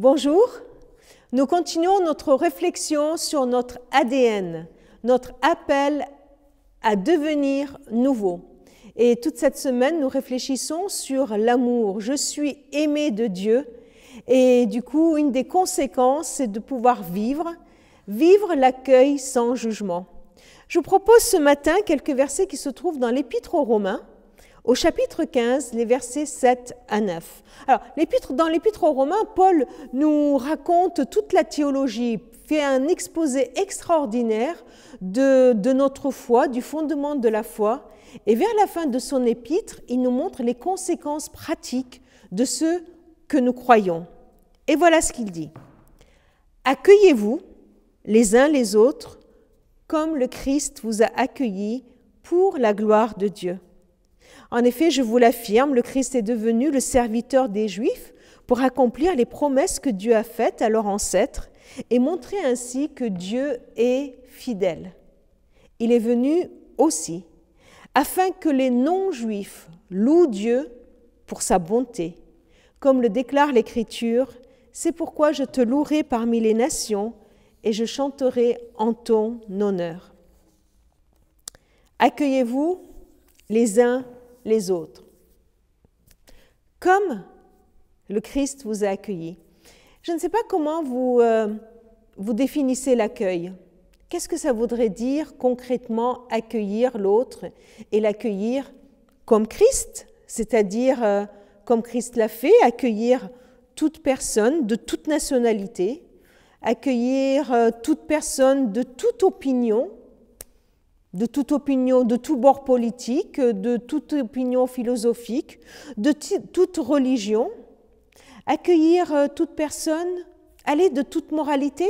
Bonjour. Nous continuons notre réflexion sur notre ADN, notre appel à devenir nouveau. Et toute cette semaine, nous réfléchissons sur l'amour. Je suis aimé de Dieu. Et du coup, une des conséquences, c'est de pouvoir vivre, vivre l'accueil sans jugement. Je vous propose ce matin quelques versets qui se trouvent dans l'Épître aux Romains, au chapitre 15, les versets 7 à 9. Alors, dans l'épître aux Romains, Paul nous raconte toute la théologie, fait un exposé extraordinaire de, de notre foi, du fondement de la foi, et vers la fin de son épître, il nous montre les conséquences pratiques de ce que nous croyons. Et voilà ce qu'il dit. Accueillez-vous les uns les autres comme le Christ vous a accueillis pour la gloire de Dieu. En effet, je vous l'affirme, le Christ est devenu le serviteur des Juifs pour accomplir les promesses que Dieu a faites à leurs ancêtres et montrer ainsi que Dieu est fidèle. Il est venu aussi afin que les non-juifs louent Dieu pour sa bonté. Comme le déclare l'Écriture, c'est pourquoi je te louerai parmi les nations et je chanterai en ton honneur. Accueillez-vous les uns les autres. Comme le Christ vous a accueilli, je ne sais pas comment vous, euh, vous définissez l'accueil. Qu'est-ce que ça voudrait dire concrètement accueillir l'autre et l'accueillir comme Christ, c'est-à-dire euh, comme Christ l'a fait, accueillir toute personne de toute nationalité, accueillir euh, toute personne de toute opinion, de toute opinion, de tout bord politique, de toute opinion philosophique, de toute religion, accueillir euh, toute personne, aller de toute moralité.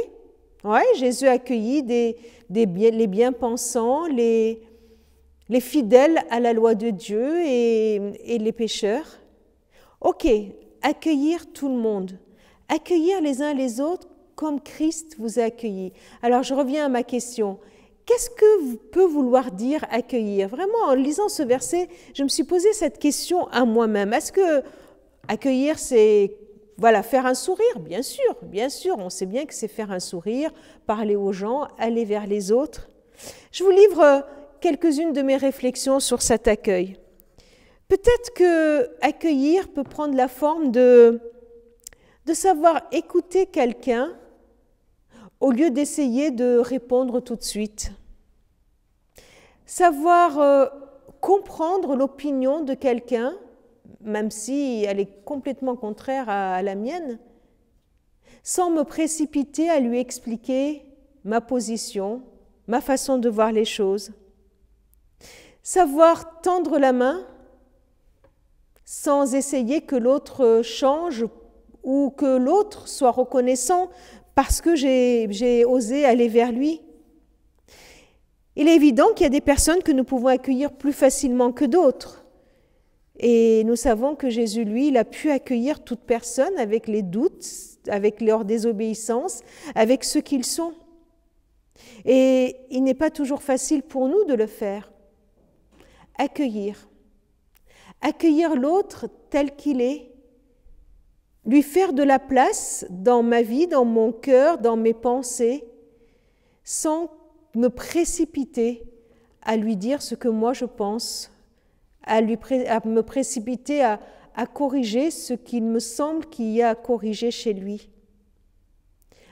Oui, Jésus accueillit les bien-pensants, les, fidèles à la loi de Dieu et, et les pécheurs. Ok, accueillir tout le monde, accueillir les uns les autres comme Christ vous a accueilli Alors je reviens à ma question. Qu'est-ce que peut vouloir dire accueillir Vraiment, en lisant ce verset, je me suis posé cette question à moi-même. Est-ce que accueillir, c'est voilà, faire un sourire Bien sûr, bien sûr, on sait bien que c'est faire un sourire, parler aux gens, aller vers les autres. Je vous livre euh, quelques-unes de mes réflexions sur cet accueil. Peut-être que accueillir peut prendre la forme de, de savoir écouter quelqu'un au lieu d'essayer de répondre tout de suite savoir euh, comprendre l'opinion de quelqu'un, même si elle est complètement contraire à la mienne, sans me précipiter à lui expliquer ma position, ma façon de voir les choses. Savoir tendre la main sans essayer que l'autre change ou que l'autre soit reconnaissant parce que j'ai osé aller vers lui. Il est évident qu'il y a des personnes que nous pouvons accueillir plus facilement que d'autres. Et nous savons que Jésus, lui, il a pu accueillir toute personne avec les doutes, avec leur désobéissance, avec ce qu'ils sont. Et il n'est pas toujours facile pour nous de le faire. Accueillir. Accueillir l'autre tel qu'il est. Lui faire de la place dans ma vie, dans mon cœur, dans mes pensées, sans me précipiter à lui dire ce que moi je pense, à, lui me précipiter à, à corriger ce qu'il me semble qu'il y a à corriger chez lui.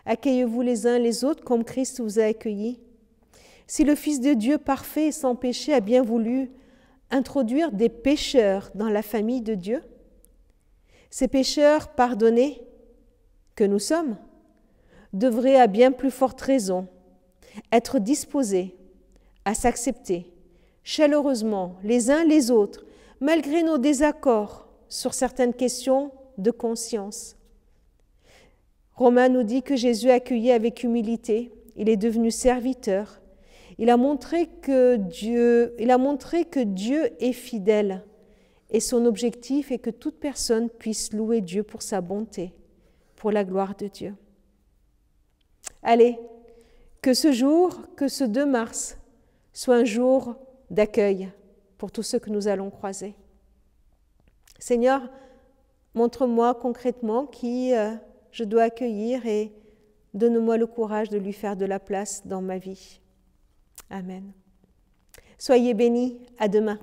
Accueillez-vous les uns les autres comme Christ vous a accueillis. Si le Fils de Dieu parfait et sans péché a bien voulu introduire des pécheurs dans la famille de Dieu, ces pécheurs pardonnés que nous sommes devraient à bien plus forte raison être disposés à s'accepter chaleureusement les uns les autres, malgré nos désaccords sur certaines questions de conscience. Romain nous dit que Jésus accueilli avec humilité, il est devenu serviteur. Il a montré que Dieu, il a montré que Dieu est fidèle et son objectif est que toute personne puisse louer Dieu pour sa bonté, pour la gloire de Dieu. Allez, que ce jour, que ce 2 mars, soit un jour d'accueil pour tous ceux que nous allons croiser. Seigneur, montre-moi concrètement qui euh, je dois accueillir et donne-moi le courage de lui faire de la place dans ma vie. Amen. Soyez bénis, à demain.